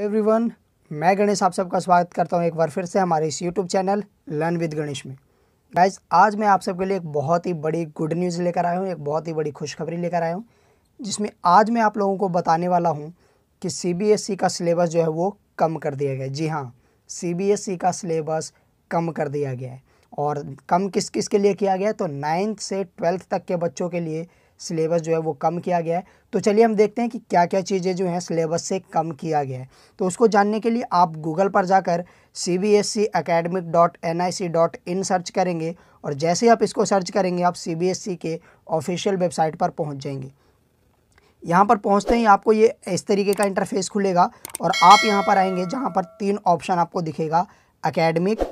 everyone मैं गणेश आप सबका स्वागत करता हूं एक बार फिर से हमारे इस YouTube channel learn with Ganesh में गाइज आज मैं आप सबके लिए एक बहुत ही बड़ी गुड न्यूज़ लेकर आया हूं एक बहुत ही बड़ी खुशखबरी लेकर आया हूं जिसमें आज मैं आप लोगों को बताने वाला हूं कि सी e का सिलेबस जो है वो कम कर दिया गया जी हाँ सी e का सिलेबस कम कर दिया गया है और कम किस किस के लिए किया गया है तो नाइन्थ से ट्वेल्थ तक के बच्चों के लिए सिलेबस जो है वो कम किया गया है तो चलिए हम देखते हैं कि क्या क्या चीज़ें जो हैं सिलेबस से कम किया गया है तो उसको जानने के लिए आप गूगल पर जाकर C B S C academic dot N I C dot in search करेंगे और जैसे ही आप इसको सर्च करेंगे आप सी बी एस सी के ऑफिशियल वेबसाइट पर पहुँच जाएंगे यहाँ पर पहुँचते ही आपको ये इस तरीके का इंटरफेस खुलेगा और आप यहाँ पर आएंगे जहाँ पर तीन ऑप्शन आपको दिखेगा academic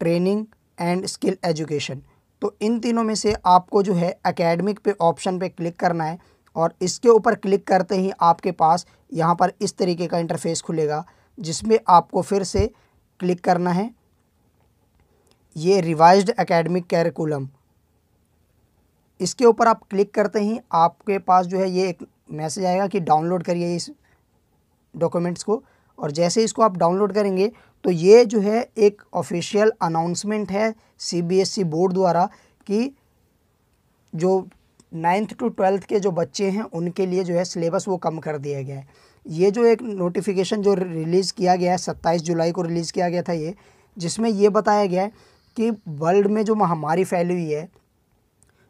training and skill education तो इन तीनों में से आपको जो है एकेडमिक पे ऑप्शन पे क्लिक करना है और इसके ऊपर क्लिक करते ही आपके पास यहाँ पर इस तरीके का इंटरफेस खुलेगा जिसमें आपको फिर से क्लिक करना है ये रिवाइज एकेडमिक कैरिकुलम इसके ऊपर आप क्लिक करते ही आपके पास जो है ये एक मैसेज आएगा कि डाउनलोड करिए इस डॉक्यूमेंट्स को और जैसे इसको आप डाउनलोड करेंगे तो ये जो है एक ऑफिशियल अनाउंसमेंट है सीबीएसई बोर्ड e द्वारा कि जो नाइन्थ टू ट्वेल्थ के जो बच्चे हैं उनके लिए जो है सिलेबस वो कम कर दिया गया है ये जो एक नोटिफिकेशन जो रिलीज़ किया गया है सत्ताईस जुलाई को रिलीज़ किया गया था ये जिसमें ये बताया गया है कि वर्ल्ड में जो महामारी फैली हुई है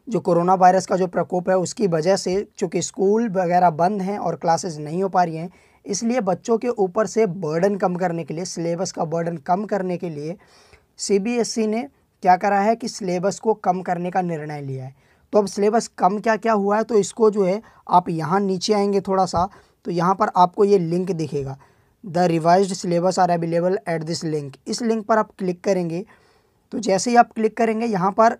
जो कोरोना वायरस का जो प्रकोप है उसकी वजह से चूँकि स्कूल वगैरह बंद हैं और क्लासेस नहीं हो पा रही हैं इसलिए बच्चों के ऊपर से बर्डन कम करने के लिए सिलेबस का बर्डन कम करने के लिए सीबीएसई ने क्या करा है कि सिलेबस को कम करने का निर्णय लिया है तो अब सिलेबस कम क्या क्या हुआ है तो इसको जो है आप यहाँ नीचे आएंगे थोड़ा सा तो यहाँ पर आपको ये लिंक दिखेगा the revise syllabus are available at this link इस लिंक पर आप क्लिक करेंगे तो जैसे ही आप क्लिक करेंगे यहाँ पर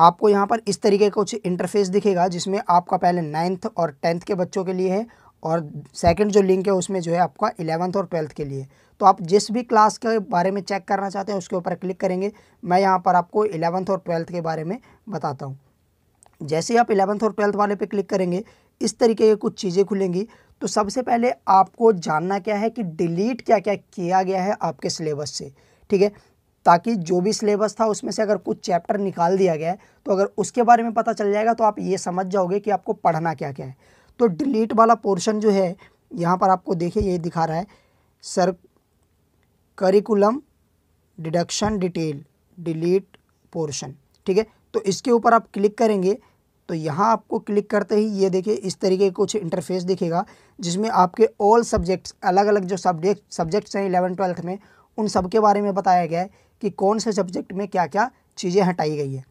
आपको यहाँ पर इस तरीके का कुछ इंटरफेस दिखेगा जिसमें आपका पहले नाइन्थ और टेंथ के बच्चों के लिए है और सेकंड जो लिंक है उसमें जो है आपका इलेवंथ और ट्वेल्थ के लिए तो आप जिस भी क्लास के बारे में चेक करना चाहते हैं उसके ऊपर क्लिक करेंगे मैं यहाँ पर आपको इलेवंथ और ट्वेल्थ के बारे में बताता हूँ जैसे आप इलेवंथ और ट्वेल्थ वाले पर क्लिक करेंगे इस तरीके की कुछ चीज़ें खुलेंगी तो सबसे पहले आपको जानना क्या है कि डिलीट क्या क्या किया गया है आपके सिलेबस से ठीक है ताकि जो भी सिलेबस था उसमें से अगर कुछ चैप्टर निकाल दिया गया तो अगर उसके बारे में पता चल जाएगा तो आप ये समझ जाओगे कि आपको पढ़ना क्या क्या है तो डिलीट वाला पोर्शन जो है यहाँ पर आपको देखिए ये दिखा रहा है sir curriculum deduction detail delete portion ठीक है तो इसके ऊपर आप क्लिक करेंगे तो यहाँ आपको क्लिक करते ही ये देखिए इस तरीके का कुछ इंटरफेस दिखेगा जिसमें आपके ऑल सब्जेक्ट्स अलग अलग जो सब्जेक्ट सब्जेक्ट्स हैं इलेवन ट्वेल्थ में उन सब के बारे में बताया गया है कि कौन से सब्जेक्ट में क्या क्या चीज़ें हटाई गई है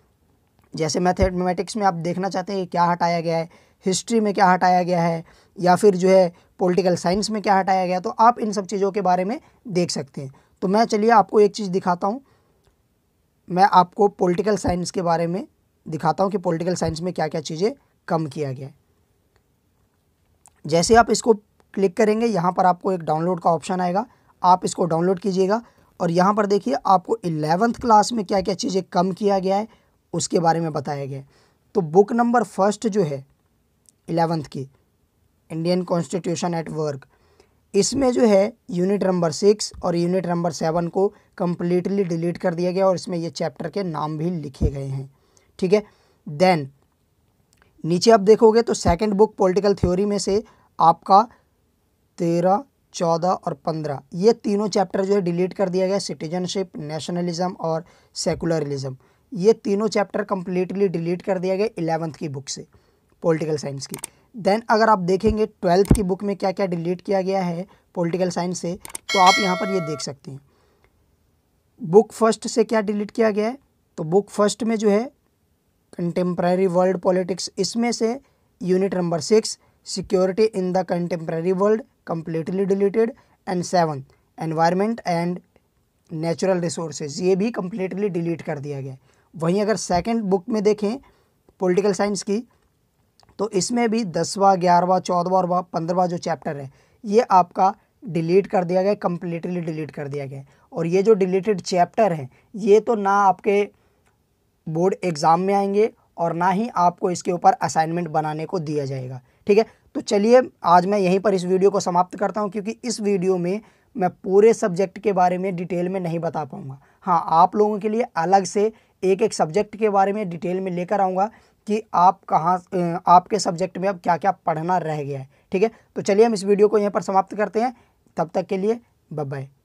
जैसे मैथमेटिक्स में आप देखना चाहते हैं क्या हटाया गया है हिस्ट्री में क्या हटाया गया है या फिर जो है पॉलिटिकल साइंस में क्या हटाया गया तो आप इन सब चीज़ों के बारे में देख सकते हैं तो मैं चलिए आपको एक चीज़ दिखाता हूँ मैं आपको पॉलिटिकल साइंस के बारे में दिखाता हूँ कि पॉलिटिकल साइंस में क्या क्या चीज़ें कम किया गया है जैसे आप इसको क्लिक करेंगे यहाँ पर आपको एक डाउनलोड का ऑप्शन आएगा आप इसको डाउनलोड कीजिएगा और यहाँ पर देखिए आपको इलेवंथ क्लास में क्या क्या चीज़ें कम किया गया है उसके बारे में बताया गया है तो बुक नंबर फर्स्ट जो है इलेवंथ की इंडियन कॉन्स्टिट्यूशन एट वर्क इसमें जो है यूनिट नंबर सिक्स और यूनिट नंबर सेवन को कम्प्लीटली डिलीट कर दिया गया और इसमें ये चैप्टर के नाम भी लिखे गए हैं ठीक है देन नीचे आप देखोगे तो सेकंड बुक पॉलिटिकल थ्योरी में से आपका तेरह चौदह और पंद्रह ये तीनों चैप्टर जो है डिलीट कर दिया गया सिटीजनशिप नेशनलिज्म और सेकुलरिज्म ये तीनों चैप्टर कम्प्लीटली डिलीट कर दिया गया इलेवंथ की बुक से पॉलिटिकल साइंस की देन अगर आप देखेंगे ट्वेल्थ की बुक में क्या क्या डिलीट किया गया है पॉलिटिकल साइंस से तो आप यहाँ पर ये देख सकते हैं बुक फर्स्ट से क्या डिलीट किया गया है तो बुक फर्स्ट में जो है कंटेम्प्रेरी वर्ल्ड पॉलिटिक्स इसमें से unit number six security in the contemporary world completely deleted and seven environment and natural resources ये भी कम्प्लीटली डिलीट कर दिया गया वहीं अगर second बुक में देखें political साइंस की तो इसमें भी दसवा ग्यारहवा चौदवा और पंद्रवा जो चैप्टर है ये आपका डिलीट कर दिया गया कम्प्लीटली डिलीट कर दिया गया और ये जो डिलीटेड चैप्टर हैं ये तो ना आपके बोर्ड एग्ज़ाम में आएंगे और ना ही आपको इसके ऊपर असाइनमेंट बनाने को दिया जाएगा ठीक है तो चलिए आज मैं यहीं पर इस वीडियो को समाप्त करता हूँ क्योंकि इस वीडियो में मैं पूरे सब्जेक्ट के बारे में डिटेल में नहीं बता पाऊँगा हाँ आप लोगों के लिए अलग से एक एक सब्जेक्ट के बारे में डिटेल में लेकर आऊँगा कि आप कहाँ आपके सब्जेक्ट में अब क्या क्या पढ़ना रह गया है ठीक है तो चलिए हम इस वीडियो को यहाँ पर समाप्त करते हैं तब तक के लिए बाय